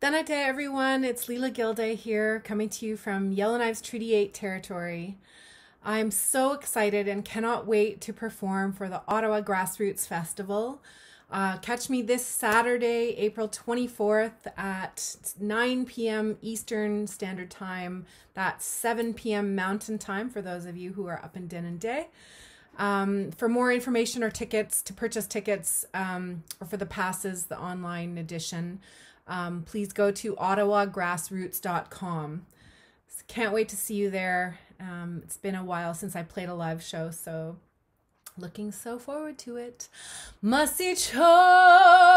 Danate, everyone. It's Leela Gilday here, coming to you from Yellowknife's Treaty 8 territory. I'm so excited and cannot wait to perform for the Ottawa Grassroots Festival. Uh, catch me this Saturday, April 24th at 9 p.m. Eastern Standard Time. That's 7 p.m. Mountain Time for those of you who are up in day. Um, for more information or tickets, to purchase tickets um, or for the passes, the online edition, um, please go to ottawagrassroots.com. Can't wait to see you there. Um, it's been a while since I played a live show, so looking so forward to it. Masi Cho!